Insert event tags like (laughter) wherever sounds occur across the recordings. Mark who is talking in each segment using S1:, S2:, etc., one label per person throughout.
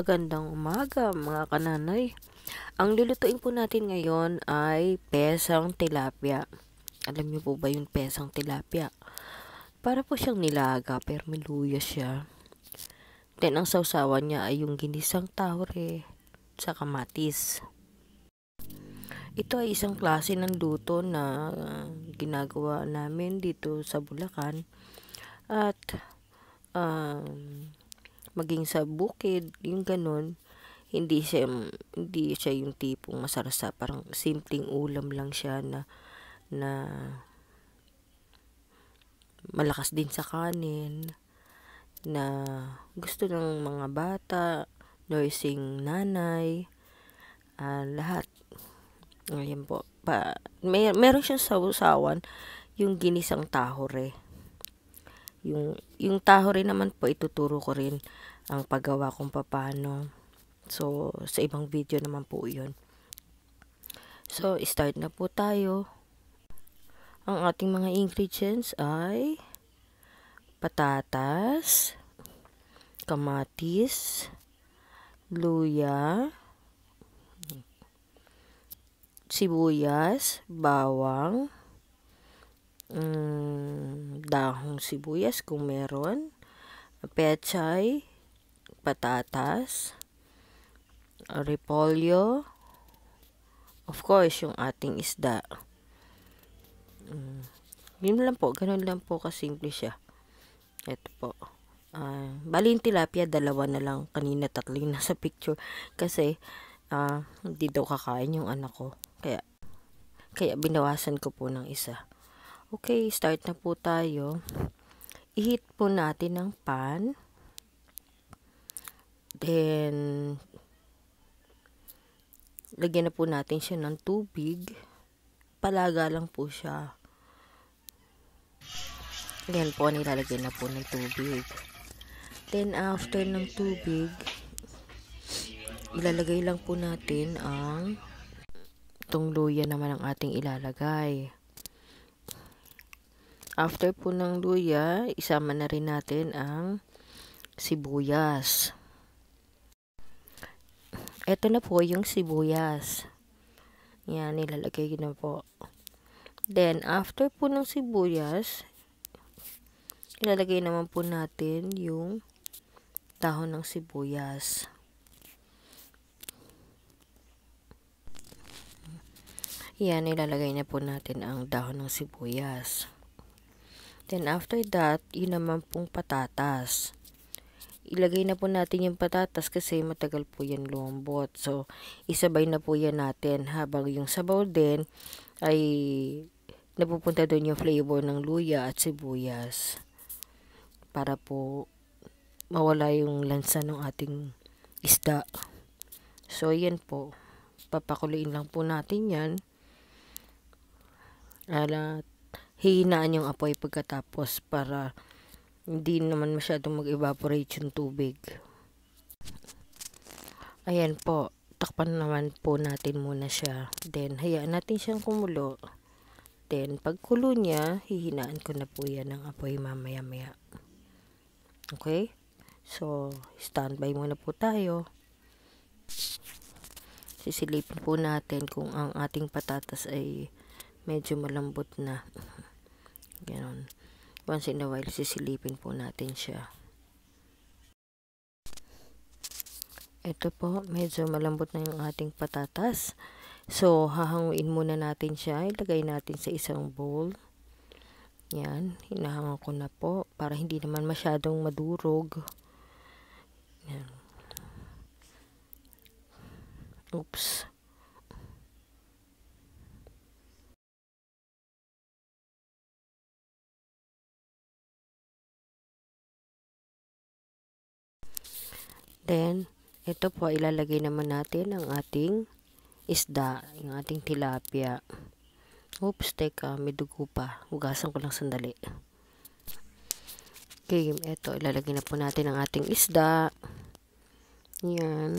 S1: Magandang umaga mga kananay. Ang lulutuin po natin ngayon ay pesang tilapia. Alam niyo po ba yung pesang tilapia? Para po siyang nilaga pero may luya siya. Then ang sausawan niya ay yung ginisang tawre sa kamatis. Ito ay isang klase ng luto na ginagawa namin dito sa Bulacan. At um, maging sa bukid, yung ganun, hindi siya, hindi siya yung tipong masarasa. Parang simpleng ulam lang siya na, na malakas din sa kanin, na gusto ng mga bata, nursing nanay, uh, lahat. Ayan po. Pa, may, meron siyang sawsawan, yung ginisang tahore. Yung, yung taho rin naman po, ituturo ko rin ang paggawa kung paano. So, sa ibang video naman po yun. So, start na po tayo. Ang ating mga ingredients ay patatas, kamatis, luya, sibuyas, bawang, mm, dahong sibuyas kung meron, pechay, patatas, repolyo, of course, yung ating isda. Mm, yun lang po, ganun lang po kasimple siya. Ito po. Uh, ah, bali yung tilapia, dalawa na lang. Kanina tatlo yung nasa picture. Kasi, uh, hindi daw kakain yung anak ko. Kaya, kaya binawasan ko po ng isa. Okay, start na po tayo. I-heat po natin ang pan. Then, lagyan na po natin siya ng tubig. Palaga lang po siya. Ayan po, nilalagyan na po ng tubig. Then, after ng tubig, ilalagay lang po natin ang itong luya naman ang ating ilalagay. After po ng luya, isama na rin natin ang sibuyas. Ito na po yung sibuyas. Yan, nilalagay na po. Then, after po ng sibuyas, ilalagay naman po natin yung dahon ng sibuyas. Yan, ilalagay na po natin ang dahon ng sibuyas. Then, after that, yun naman pong patatas. Ilagay na po natin yung patatas kasi matagal po yan lumambot. So, isabay na po yan natin habang yung sabaw din ay napupunta doon yung flavor ng luya at sibuyas para po mawala yung lansa ng ating isda. So, yan po. Papakuloyin lang po natin yan. At hihinaan yung apoy pagkatapos para hindi naman masyadong mag-evaporate yung tubig. Ayan po, takpan naman po natin muna siya. Then, hayaan natin siyang kumulo. Then, pag kulo niya, hihinaan ko na po yan ng apoy mamaya-maya. Okay? So, standby muna po tayo. Sisilipin po natin kung ang ating patatas ay medyo malambot na. (laughs) Ganon. Once in a while, sisilipin po natin siya. Ito po, medyo malambot na yung ating patatas. So, hahanguin muna natin siya. Ilagay natin sa isang bowl. Yan, hinahangan ko na po para hindi naman masyadong madurog. Yan. Oops. natin, ito po ilalagay naman natin ang ating isda, yung ating tilapia. Oops, teka, may dugo pa. Hugasan ko lang sandali. Okay, ito, ilalagay na po natin ang ating isda. Yan.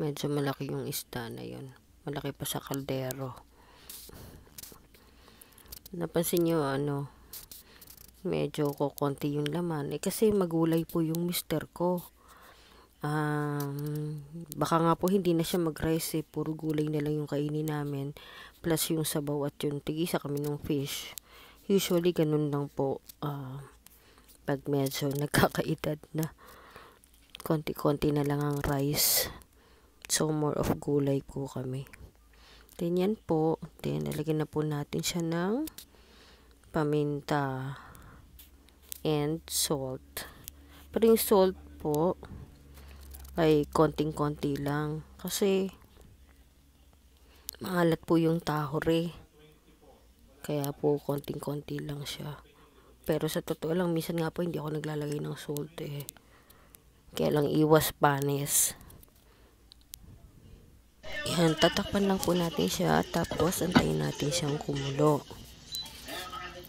S1: Medyo malaki yung isda na yun. Malaki pa sa kaldero. Napansin nyo, ano, medyo ko konti yung laman. Eh, kasi magulay po yung mister ko. Um, baka nga po hindi na siya mag-rice eh. Puro gulay na lang yung kainin namin. Plus yung sabaw at yung tigisa kami ng fish. Usually ganun lang po. Uh, pag medyo (laughs) nagkakaedad na. Konti-konti na lang ang rice. So more of gulay po kami. Then yan po. Then lalagyan na po natin siya ng paminta and salt. Pero yung salt po, ay konting-konti lang. Kasi, maalat po yung tahore. Kaya po, konting-konti lang siya. Pero sa totoo lang, minsan nga po hindi ako naglalagay ng salt eh. Kaya lang iwas panis. Yan, tatakpan lang po natin siya. Tapos, antayin natin siyang kumulo.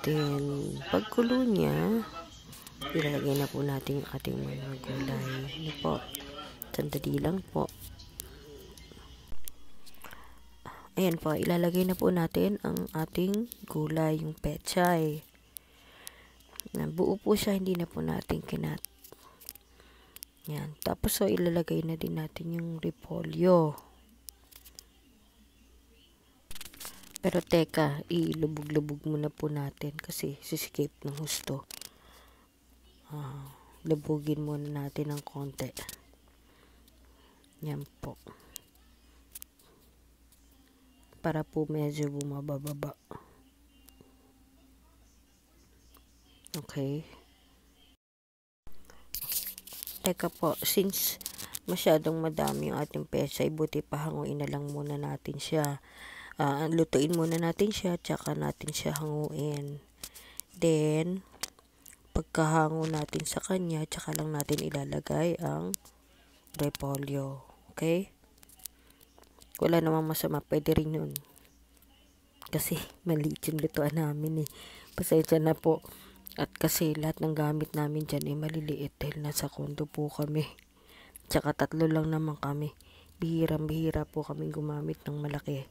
S1: Then, pagkulo niya, ilalagay na po natin ating mga gulay. Ano po? Sandali lang po. Ayan po, ilalagay na po natin ang ating gulay, yung pechay. Na Buo po siya, hindi na po natin kinat. Yan. Tapos, so, ilalagay na din natin yung repolyo. Pero teka, ilubog-lubog muna po natin kasi sisikip ng husto. Uh, lubugin muna natin ng konti. Yan po. Para po medyo bumabababa. Okay. Teka po, since masyadong madami yung ating pesa, ibuti pa hanguin na lang muna natin siya. Uh, lutuin muna natin siya, tsaka natin siya hanguin. Then, pagkahango natin sa kanya, tsaka lang natin ilalagay ang repolyo. Okay? Wala namang masama. Pwede rin yun. Kasi maliit yung lutuan namin eh. Pasensya na po. At kasi lahat ng gamit namin dyan ay eh, maliliit dahil nasa kondo po kami. Tsaka tatlo lang naman kami. Bihirang-bihira po kami gumamit ng malaki.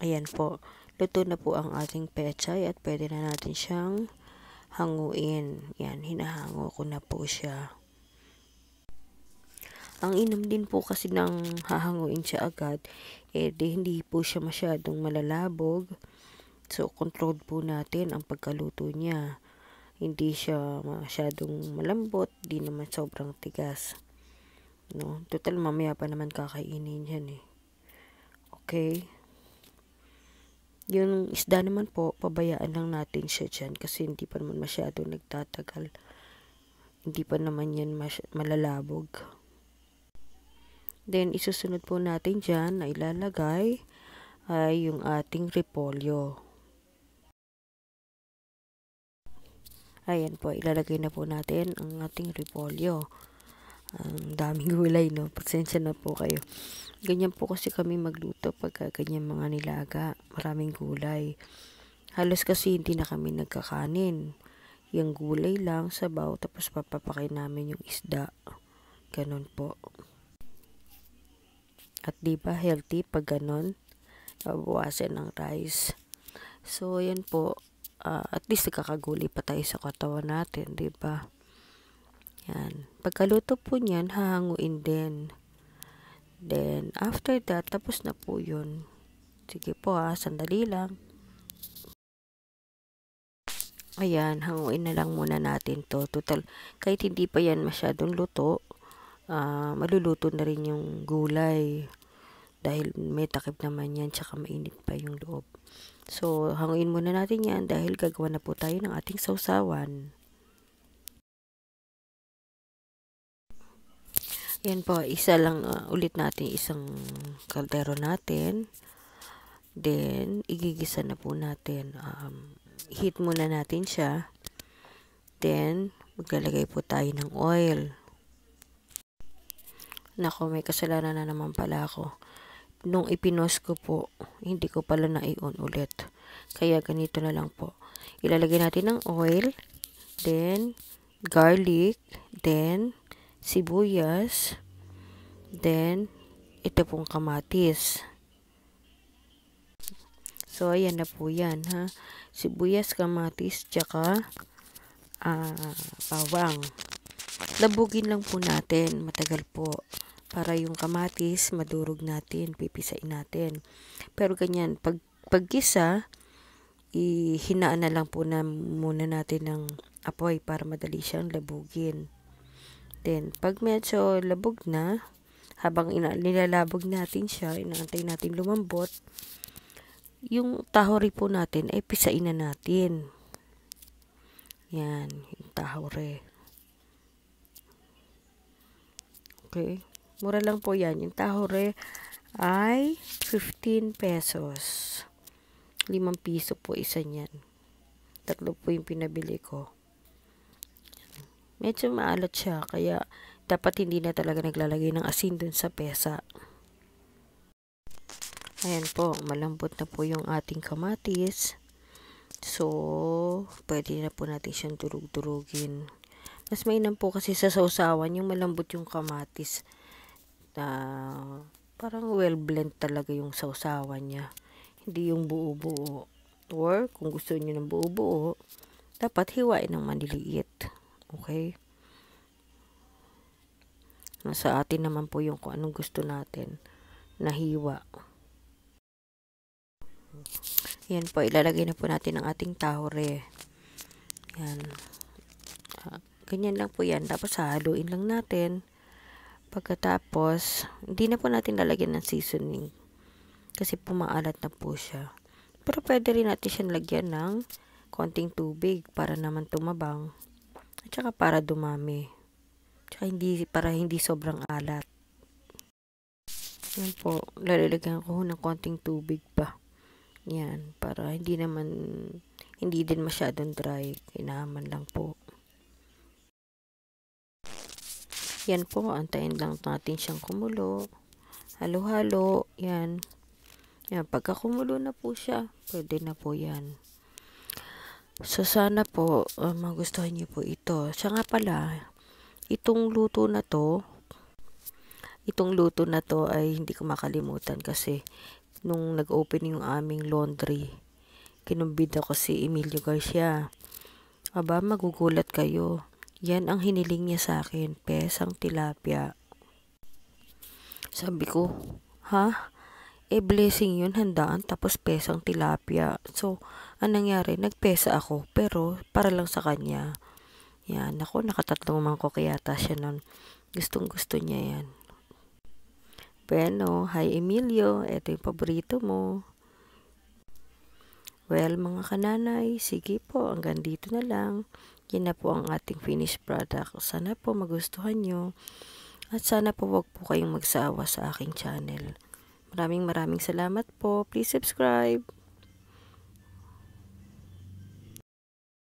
S1: Ayan po. Luto na po ang ating pechay at pwede na natin siyang hanguin. Yan, hinahango ko na po siya. Ang inom din po kasi ng hahanguin siya agad, eh hindi po siya masyadong malalabog. So, controlled po natin ang pagkaluto niya. Hindi siya masyadong malambot, di naman sobrang tigas. No? Total, mamaya pa naman kakainin yan eh. Okay. Yung isda naman po, pabayaan lang natin siya dyan kasi hindi pa naman masyado nagtatagal. Hindi pa naman yan malalabog. Then, isusunod po natin dyan na ilalagay ay yung ating repolyo. Ayan po, ilalagay na po natin ang ating repolyo. Ang daming gulay, no? Pasensya na po kayo. Ganyan po kasi kami magluto pagka ganyan mga nilaga. Maraming gulay. Halos kasi hindi na kami nagkakanin. Yung gulay lang, sabaw, tapos papapakain namin yung isda. Ganon po. At di ba healthy pag ganun? Babawasan ng rice. So, yan po. Uh, at least nakakaguli pa tayo sa katawan natin, di ba? Yan. Pagkaluto po niyan, hahanguin din. Then, after that, tapos na po yun. Sige po ha, ah, sandali lang. Ayan, hanguin na lang muna natin to. Total, kahit hindi pa yan masyadong luto, uh, maluluto na rin yung gulay dahil may takip naman yan tsaka mainit pa yung loob. So, hanguin muna natin yan dahil gagawa na po tayo ng ating sausawan. Yan po, isa lang uh, ulit natin isang kaldero natin. Then, igigisa na po natin. Um, heat muna natin siya. Then, maglalagay po tayo ng oil. Nako, may kasalanan na naman pala ako nung ipinos ko po, hindi ko pala na-i-on ulit. Kaya ganito na lang po. Ilalagay natin ng oil, then garlic, then sibuyas, then ito pong kamatis. So, ayan na po yan, ha. Sibuyas, kamatis, tsaka uh, bawang. Labugin lang po natin. Matagal po para yung kamatis madurog natin, pipisain natin. Pero ganyan, pag paggisa, ihinaan na lang po na muna natin ng apoy para madali siyang labugin. Then, pag medyo labog na, habang ina nilalabog natin siya, inaantay natin lumambot, yung tahori po natin ay eh, pisain na natin. Yan, yung tahore. Okay. Mura lang po yan. Yung tahore ay 15 pesos. 5 piso po isa niyan. Tatlo po yung pinabili ko. Medyo maalat siya, kaya dapat hindi na talaga naglalagay ng asin dun sa pesa. Ayan po, malambot na po yung ating kamatis. So, pwede na po natin siyang durug-durugin. Mas mainam po kasi sa sausawan yung malambot yung kamatis na parang well blend talaga yung sausawan niya. Hindi yung buo-buo. Or kung gusto niyo ng buo-buo, dapat hiwain ng maniliit. Okay? Nasa atin naman po yung kung anong gusto natin na hiwa. Yan po, ilalagay na po natin ang ating tahore. Yan. Ah, ganyan lang po yan. Tapos haluin lang natin. Pagkatapos, hindi na po natin lalagyan ng seasoning. Kasi pumaalat na po siya. Pero pwede rin natin siya lagyan ng konting tubig para naman tumabang. At saka para dumami. saka hindi, para hindi sobrang alat. Yan po, lalagyan ko ng konting tubig pa. Yan, para hindi naman, hindi din masyadong dry. Kinaman lang po. Yan po, antayin lang natin siyang kumulo. Halo-halo, yan. Yan, pagka kumulo na po siya, pwede na po yan. So, sana po, uh, magustuhan niyo po ito. Siya nga pala, itong luto na to, itong luto na to ay hindi ko makalimutan kasi nung nag-open yung aming laundry, kinumbida ko si Emilio Garcia. Aba, magugulat kayo. Yan ang hiniling niya sa akin, pesang tilapia. Sabi ko, ha? Eh, blessing yun, handaan, tapos pesang tilapia. So, anong nangyari? Nagpesa ako, pero para lang sa kanya. Yan, ako, nakatatlong mangkok yata siya nun. Gustong gusto niya yan. Bueno, hi Emilio, ito yung paborito mo. Well, mga kananay, sige po, hanggang dito na lang. Yan na po ang ating finished product. Sana po magustuhan nyo. At sana po wag po kayong magsawa sa aking channel. Maraming maraming salamat po. Please subscribe.